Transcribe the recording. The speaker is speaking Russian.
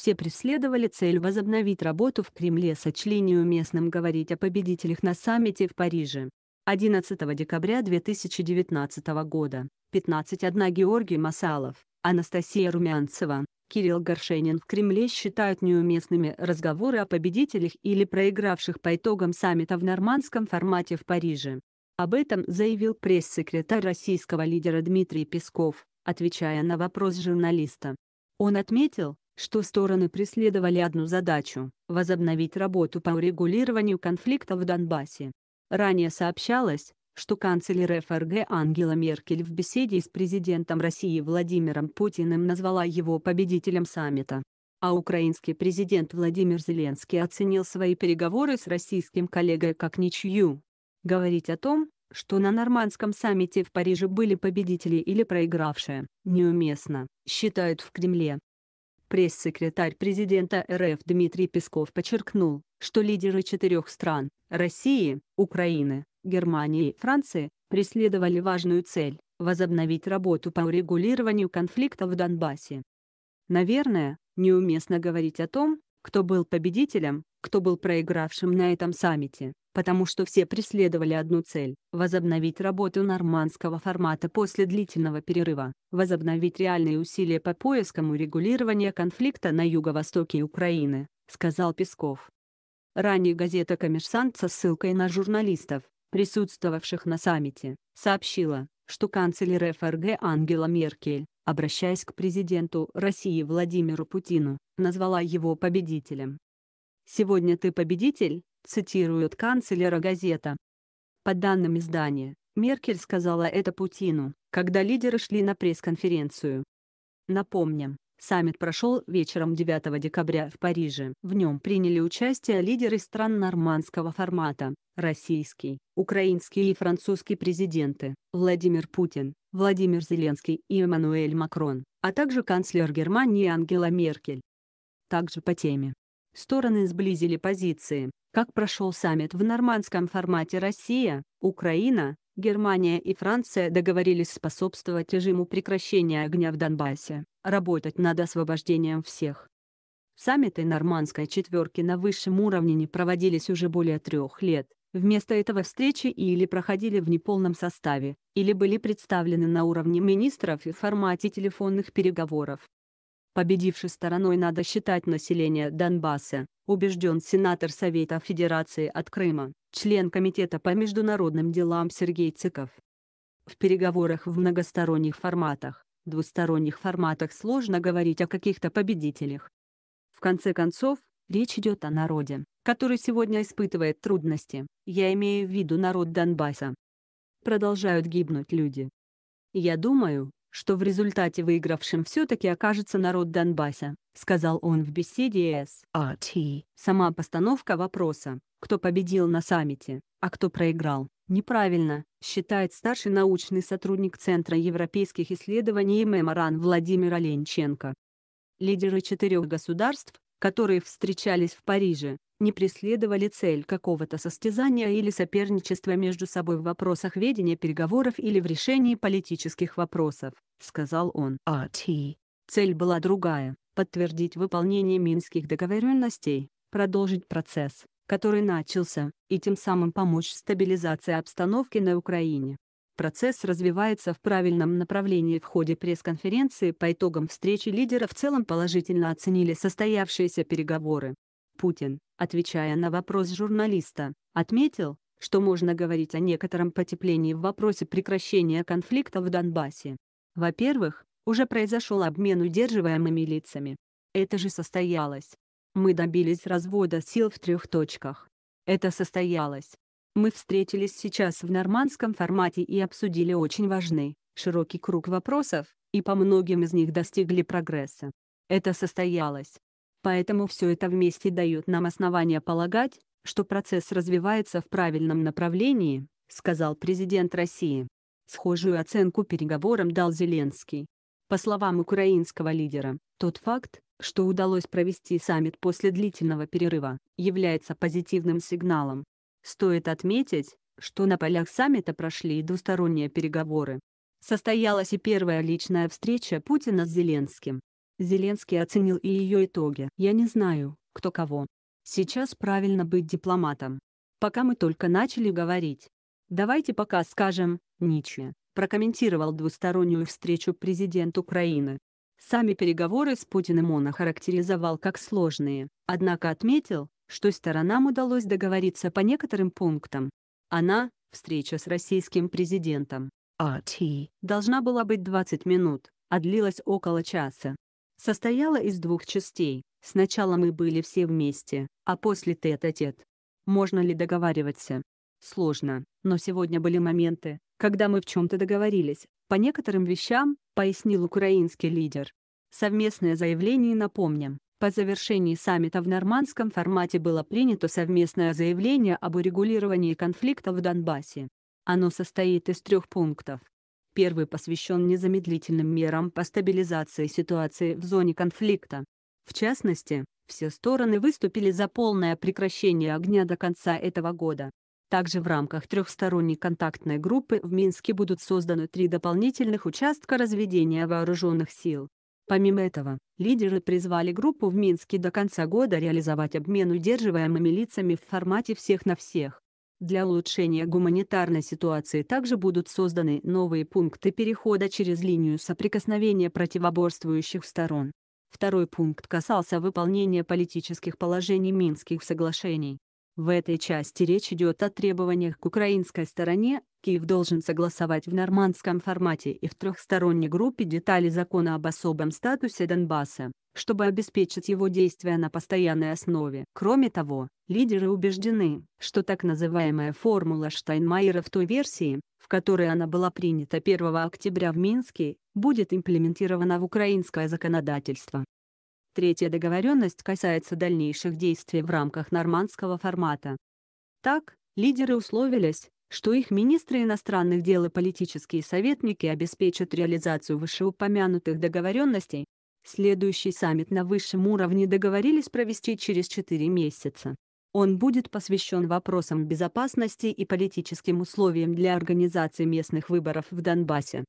все преследовали цель возобновить работу в Кремле, сочли местным говорить о победителях на саммите в Париже. 11 декабря 2019 года. 15.1 Георгий Масалов, Анастасия Румянцева, Кирилл Горшенин в Кремле считают неуместными разговоры о победителях или проигравших по итогам саммита в нормандском формате в Париже. Об этом заявил пресс-секретарь российского лидера Дмитрий Песков, отвечая на вопрос журналиста. Он отметил, что стороны преследовали одну задачу – возобновить работу по урегулированию конфликта в Донбассе. Ранее сообщалось, что канцлер ФРГ Ангела Меркель в беседе с президентом России Владимиром Путиным назвала его победителем саммита. А украинский президент Владимир Зеленский оценил свои переговоры с российским коллегой как ничью. Говорить о том, что на нормандском саммите в Париже были победители или проигравшие, неуместно, считают в Кремле. Пресс-секретарь президента РФ Дмитрий Песков подчеркнул, что лидеры четырех стран – России, Украины, Германии и Франции – преследовали важную цель – возобновить работу по урегулированию конфликта в Донбассе. Наверное, неуместно говорить о том, кто был победителем, кто был проигравшим на этом саммите потому что все преследовали одну цель – возобновить работу нормандского формата после длительного перерыва, возобновить реальные усилия по поискам урегулирования конфликта на юго-востоке Украины, сказал Песков. Ранее газета «Коммерсант» со ссылкой на журналистов, присутствовавших на саммите, сообщила, что канцлер ФРГ Ангела Меркель, обращаясь к президенту России Владимиру Путину, назвала его победителем. «Сегодня ты победитель, цитирует канцлера газета. По данным издания, Меркель сказала это Путину, когда лидеры шли на пресс-конференцию. Напомним, саммит прошел вечером 9 декабря в Париже. В нем приняли участие лидеры стран нормандского формата, российский, украинский и французский президенты, Владимир Путин, Владимир Зеленский и Эммануэль Макрон, а также канцлер Германии Ангела Меркель. Также по теме Стороны сблизили позиции. Как прошел саммит в нормандском формате Россия, Украина, Германия и Франция договорились способствовать режиму прекращения огня в Донбассе, работать над освобождением всех. Саммиты нормандской четверки на высшем уровне не проводились уже более трех лет. Вместо этого встречи или проходили в неполном составе, или были представлены на уровне министров и в формате телефонных переговоров. Победившей стороной надо считать население Донбасса, убежден сенатор Совета Федерации от Крыма, член Комитета по международным делам Сергей Цыков. В переговорах в многосторонних форматах, двусторонних форматах сложно говорить о каких-то победителях. В конце концов, речь идет о народе, который сегодня испытывает трудности, я имею в виду народ Донбасса. Продолжают гибнуть люди. Я думаю, что в результате выигравшим все-таки окажется народ Донбасса, сказал он в беседе с АТ. Сама постановка вопроса, кто победил на саммите, а кто проиграл, неправильно, считает старший научный сотрудник Центра европейских исследований Меморан Владимир Оленченко. Лидеры четырех государств, которые встречались в Париже, не преследовали цель какого-то состязания или соперничества между собой в вопросах ведения переговоров или в решении политических вопросов, сказал он. А.Т. Цель была другая – подтвердить выполнение минских договоренностей, продолжить процесс, который начался, и тем самым помочь стабилизации обстановки на Украине. Процесс развивается в правильном направлении в ходе пресс-конференции по итогам встречи лидеров в целом положительно оценили состоявшиеся переговоры. Путин, отвечая на вопрос журналиста, отметил, что можно говорить о некотором потеплении в вопросе прекращения конфликта в Донбассе. Во-первых, уже произошел обмен удерживаемыми лицами. Это же состоялось. Мы добились развода сил в трех точках. Это состоялось. Мы встретились сейчас в нормандском формате и обсудили очень важный, широкий круг вопросов, и по многим из них достигли прогресса. Это состоялось. Поэтому все это вместе дает нам основания полагать, что процесс развивается в правильном направлении, сказал президент России. Схожую оценку переговорам дал Зеленский. По словам украинского лидера, тот факт, что удалось провести саммит после длительного перерыва, является позитивным сигналом. Стоит отметить, что на полях саммита прошли и двусторонние переговоры. Состоялась и первая личная встреча Путина с Зеленским. Зеленский оценил и ее итоги. «Я не знаю, кто кого. Сейчас правильно быть дипломатом. Пока мы только начали говорить. Давайте пока скажем, ничья, прокомментировал двустороннюю встречу президент Украины. Сами переговоры с Путиным он охарактеризовал как сложные, однако отметил, что сторонам удалось договориться по некоторым пунктам. Она, встреча с российским президентом, а, должна была быть 20 минут, а длилась около часа состояла из двух частей. Сначала мы были все вместе, а после тет-а-тет. -тет. Можно ли договариваться? Сложно, но сегодня были моменты, когда мы в чем-то договорились. По некоторым вещам, пояснил украинский лидер. Совместное заявление напомним. По завершении саммита в нормандском формате было принято совместное заявление об урегулировании конфликта в Донбассе. Оно состоит из трех пунктов. Первый посвящен незамедлительным мерам по стабилизации ситуации в зоне конфликта. В частности, все стороны выступили за полное прекращение огня до конца этого года. Также в рамках трехсторонней контактной группы в Минске будут созданы три дополнительных участка разведения вооруженных сил. Помимо этого, лидеры призвали группу в Минске до конца года реализовать обмен удерживаемыми лицами в формате всех на всех. Для улучшения гуманитарной ситуации также будут созданы новые пункты перехода через линию соприкосновения противоборствующих сторон. Второй пункт касался выполнения политических положений Минских соглашений. В этой части речь идет о требованиях к украинской стороне, Киев должен согласовать в нормандском формате и в трехсторонней группе детали закона об особом статусе Донбасса чтобы обеспечить его действия на постоянной основе. Кроме того, лидеры убеждены, что так называемая формула Штайнмайера в той версии, в которой она была принята 1 октября в Минске, будет имплементирована в украинское законодательство. Третья договоренность касается дальнейших действий в рамках нормандского формата. Так, лидеры условились, что их министры иностранных дел и политические советники обеспечат реализацию вышеупомянутых договоренностей, Следующий саммит на высшем уровне договорились провести через 4 месяца. Он будет посвящен вопросам безопасности и политическим условиям для организации местных выборов в Донбассе.